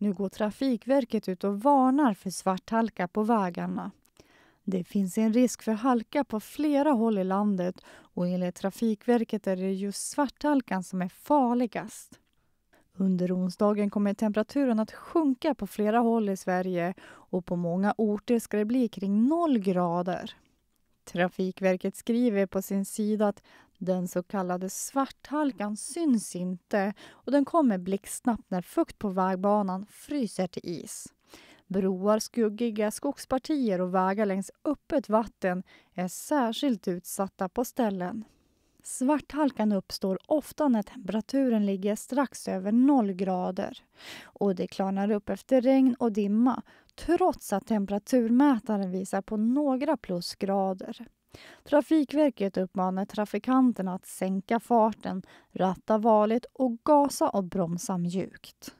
Nu går Trafikverket ut och varnar för svarthalka på vägarna. Det finns en risk för halka på flera håll i landet och enligt Trafikverket är det just svarthalkan som är farligast. Under onsdagen kommer temperaturen att sjunka på flera håll i Sverige och på många orter ska det bli kring noll grader. Trafikverket skriver på sin sida att den så kallade svarthalkan syns inte och den kommer blixtsnabbt när fukt på vägbanan fryser till is. Broar, skuggiga skogspartier och vägar längs öppet vatten är särskilt utsatta på ställen. Svarthalkan uppstår ofta när temperaturen ligger strax över noll grader och det klarnar upp efter regn och dimma trots att temperaturmätaren visar på några plusgrader. Trafikverket uppmanar trafikanterna att sänka farten, ratta varligt och gasa och bromsa mjukt.